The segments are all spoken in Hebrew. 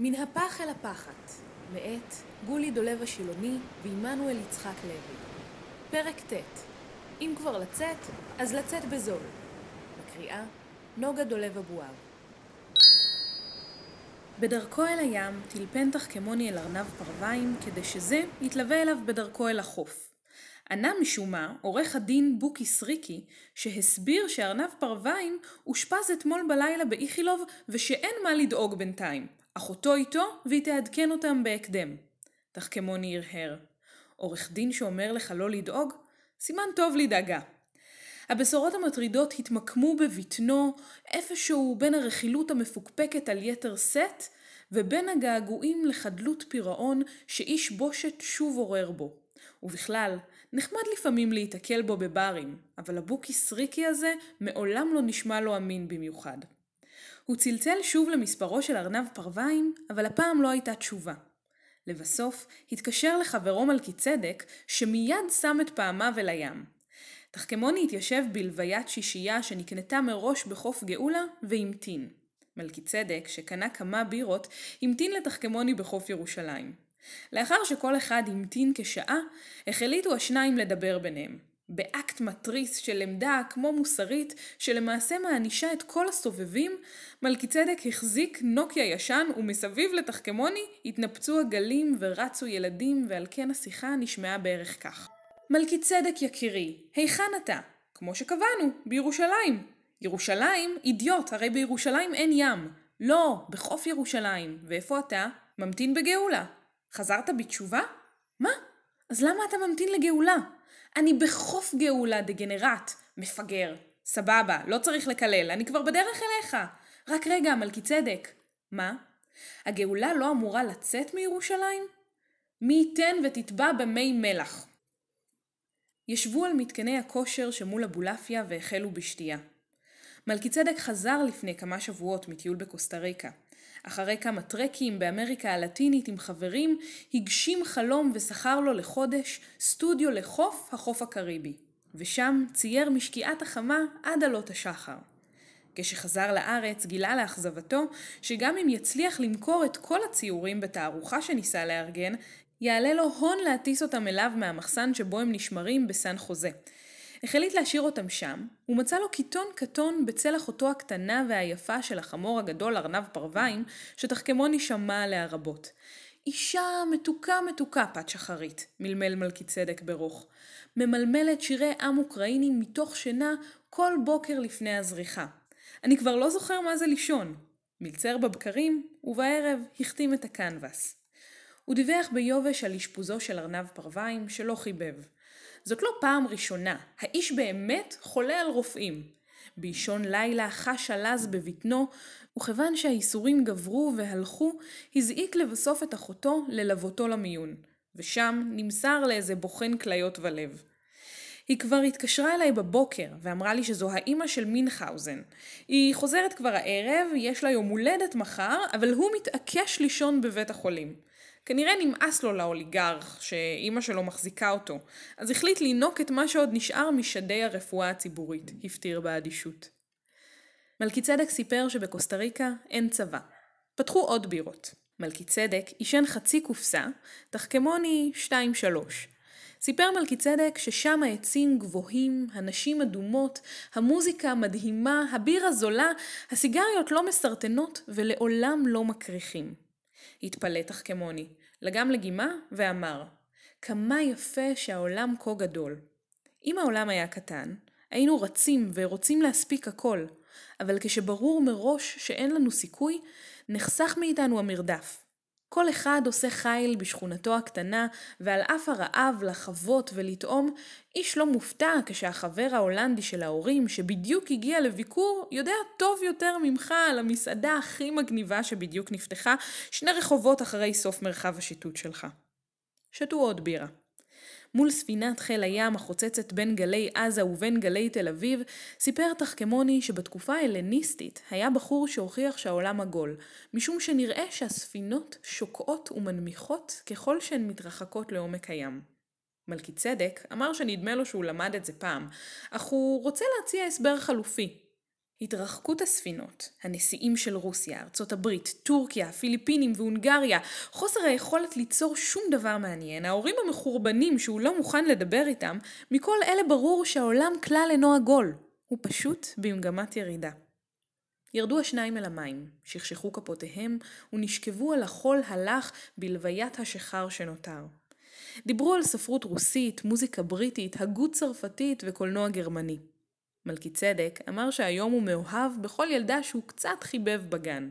מן הפח אל הפחת, מאת גולי דולב השילוני ועמנואל יצחק לוי. פרק ט' אם כבר לצאת, אז לצאת בזול. בקריאה נוגה דולב אבואב. בדרכו אל הים טילפן תחכמוני אל ארנב פרביים, כדי שזה יתלווה אליו בדרכו אל החוף. ענה משום מה עורך הדין בוקי סריקי, שהסביר שארנב פרוויים אושפז אתמול בלילה באיכילוב ושאין מה לדאוג בינתיים, אחותו איתו, והיא תעדכן אותם בהקדם. תחכמוני הרהר. עורך דין שאומר לך לא לדאוג, סימן טוב לדאגה. הבשורות המטרידות התמקמו בבטנו, איפשהו בין הרכילות המפוקפקת על יתר שאת, ובין הגעגועים לחדלות פירעון שאיש בושת שוב עורר בו. ובכלל, נחמד לפעמים להיתקל בו בברים, אבל הבוקי סריקי הזה מעולם לא נשמע לו אמין במיוחד. הוא צלצל שוב למספרו של ארנב פרוויים, אבל הפעם לא הייתה תשובה. לבסוף, התקשר לחברו מלכי צדק, שמיד שם את פעמיו אל הים. תחכמוני התיישב בלוויית שישייה שנקנתה מראש בחוף גאולה, והמתין. מלכי צדק, שקנה כמה בירות, המתין לתחכמוני בחוף ירושלים. לאחר שכל אחד המתין כשעה, החליטו השניים לדבר ביניהם. באקט מתריס של עמדה כמו מוסרית שלמעשה מענישה את כל הסובבים, מלכי צדק החזיק נוקיה ישן ומסביב לתחכמוני התנפצו הגלים ורצו ילדים ועל כן השיחה נשמעה בערך כך. מלכי צדק יקירי, היכן אתה? כמו שקבענו, בירושלים. ירושלים? אידיוט, הרי בירושלים אין ים. לא, בחוף ירושלים. ואיפה אתה? ממתין בגאולה. חזרת בתשובה? מה? אז למה אתה ממתין לגאולה? אני בחוף גאולה, דגנרט, מפגר. סבבה, לא צריך לקלל, אני כבר בדרך אליך. רק רגע, מלכי צדק. מה? הגאולה לא אמורה לצאת מירושלים? מי ייתן ותטבע במי מלח. ישבו על מתקני הכושר שמול אבולעפיה והחלו בשתייה. צדק חזר לפני כמה שבועות מטיול בקוסטה ריקה. אחרי כמה טרקים באמריקה הלטינית עם חברים, הגשים חלום ושכר לו לחודש סטודיו לחוף החוף הקריבי, ושם צייר משקיעת החמה עד עלות השחר. כשחזר לארץ גילה לאכזבתו שגם אם יצליח למכור את כל הציורים בתערוכה שניסה לארגן, יעלה לו הון להטיס אותם אליו מהמחסן שבו הם נשמרים בסן חוזה. החליט להשאיר אותם שם, ומצא לו קיטון קטון בצל אחותו הקטנה והיפה של החמור הגדול ארנב פרוויים, שתחכמוני שמע עליה רבות. אישה מתוקה מתוקה פת שחרית, מלמל מלכי צדק ברוך. ממלמלת שירי עם אוקראינים מתוך שינה כל בוקר לפני הזריחה. אני כבר לא זוכר מה זה לישון. מלצר בבקרים, ובערב החתים את הקנבס. הוא דיווח ביובש על אשפוזו של ארנב פרוויים, שלא חיבב. זאת לא פעם ראשונה, האיש באמת חולה על רופאים. באישון לילה חש הלז בבטנו, וכיוון שהייסורים גברו והלכו, הזעיק לבסוף את אחותו ללוותו למיון, ושם נמסר לאיזה בוחן כליות ולב. היא כבר התקשרה אליי בבוקר ואמרה לי שזו האימא של מינכאוזן. היא חוזרת כבר הערב, יש לה יום הולדת מחר, אבל הוא מתעקש לישון בבית החולים. כנראה נמאס לו לאוליגרך שאימא שלו מחזיקה אותו, אז החליט לינוק את מה שעוד נשאר משדי הרפואה הציבורית, הפטיר באדישות. מלכי צדק סיפר שבקוסטה ריקה אין צבא. פתחו עוד בירות. מלכי צדק עישן חצי קופסה, תחכמוני 2-3. סיפר מלכי צדק ששם העצים גבוהים, הנשים אדומות, המוזיקה מדהימה, הבירה זולה, הסיגריות לא מסרטנות ולעולם לא מקריחים. התפלט אך כמוני, לגם לגימה ואמר, כמה יפה שהעולם כה גדול. אם העולם היה קטן, היינו רצים ורוצים להספיק הכל, אבל כשברור מראש שאין לנו סיכוי, נחסך מאיתנו המרדף, כל אחד עושה חיל בשכונתו הקטנה, ועל אף הרעב לחוות ולטעום, איש לא מופתע כשהחבר ההולנדי של ההורים, שבדיוק הגיע לביקור, יודע טוב יותר ממך על המסעדה הכי מגניבה שבדיוק נפתחה, שני רחובות אחרי סוף מרחב השיטוט שלך. שתו עוד בירה. מול ספינת חיל הים החוצצת בין גלי עזה ובין גלי תל אביב, סיפר תחכמוני שבתקופה ההלניסטית היה בחור שהוכיח שהעולם עגול, משום שנראה שהספינות שוקעות ומנמיכות ככל שהן מתרחקות לעומק הים. צדק אמר שנדמה לו שהוא למד את זה פעם, אך הוא רוצה להציע הסבר חלופי. התרחקות הספינות, הנשיאים של רוסיה, ארצות הברית, טורקיה, הפיליפינים והונגריה, חוסר היכולת ליצור שום דבר מעניין, ההורים המחורבנים שהוא לא מוכן לדבר איתם, מכל אלה ברור שהעולם כלל אינו עגול. הוא פשוט במגמת ירידה. ירדו השניים אל המים, שכשכו כפותיהם ונשכבו על החול הלך בלוויית השחר שנותר. דיברו על ספרות רוסית, מוזיקה בריטית, הגות צרפתית וקולנוע גרמני. מלכי צדק אמר שהיום הוא מאוהב בכל ילדה שהוא קצת חיבב בגן.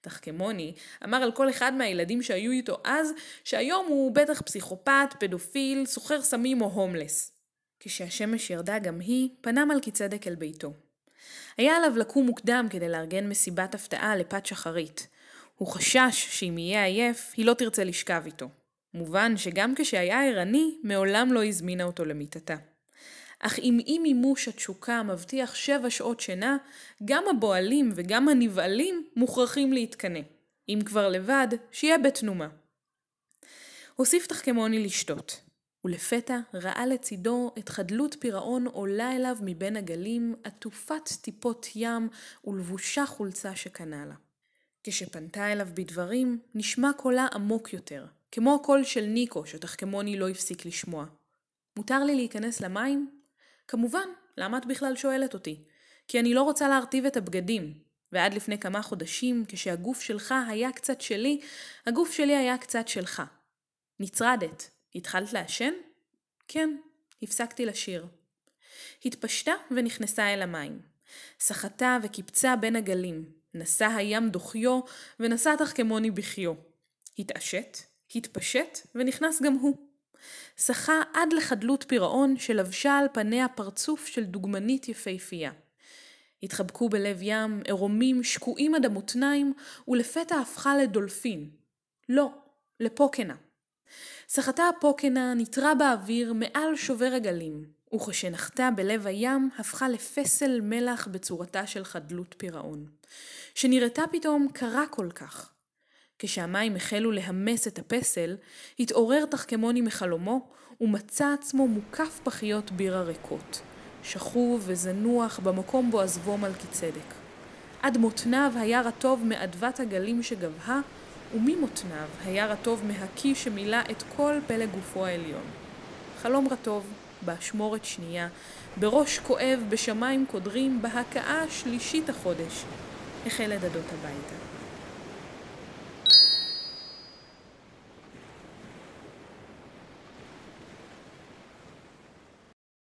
תחכמוני אמר על כל אחד מהילדים שהיו איתו אז, שהיום הוא בטח פסיכופת, פדופיל, סוחר סמים או הומלס. כשהשמש ירדה גם היא, פנה מלכי צדק אל ביתו. היה עליו לקום מוקדם כדי לארגן מסיבת הפתעה לפת שחרית. הוא חשש שאם יהיה עייף, היא לא תרצה לשכב איתו. מובן שגם כשהיה ערני, מעולם לא הזמינה אותו למיטתה. אך עם אי מימוש התשוקה המבטיח שבע שעות שינה, גם הבועלים וגם הנבעלים מוכרחים להתקנא. אם כבר לבד, שיהיה בתנומה. הוסיף תחכמוני לשתות, ולפתע ראה לצידו את חדלות פירעון עולה אליו מבין הגלים, עטופת טיפות ים ולבושה חולצה שקנה לה. כשפנתה אליו בדברים, נשמע קולה עמוק יותר, כמו הקול של ניקו שתחכמוני לא הפסיק לשמוע. מותר לי להיכנס למים? כמובן, למה את בכלל שואלת אותי? כי אני לא רוצה להרטיב את הבגדים. ועד לפני כמה חודשים, כשהגוף שלך היה קצת שלי, הגוף שלי היה קצת שלך. נצרדת. התחלת לעשן? כן, הפסקתי לשיר. התפשטה ונכנסה אל המים. סחטה וקיפצה בין הגלים. נשא הים דוחיו, ונסע כמוני בחיו. התעשת, התפשט, ונכנס גם הוא. שחה עד לחדלות פירעון שלבשה על פניה פרצוף של דוגמנית יפהפייה. התחבקו בלב ים, עירומים, שקועים עד המותניים, ולפתע הפכה לדולפין. לא, לפוקנה. סחטה הפוקנה, ניטרה באוויר, מעל שובר הגלים, וכשנחתה בלב הים, הפכה לפסל מלח בצורתה של חדלות פירעון. שנראתה פתאום קרה כל כך, כשהמים החלו להמס את הפסל, התעורר תחכמוני מחלומו ומצא עצמו מוקף פחיות בירה ריקות, שכוב וזנוח במקום בו עזבו מלכי צדק. עד מותניו היה רטוב מאדוות הגלים שגבהה, וממותניו היה רטוב מהקי שמילא את כל פלא גופו העליון. חלום רטוב, באשמורת שנייה, בראש כואב, בשמיים קודרים, בהכאה שלישית החודש, החל לדדות הביתה.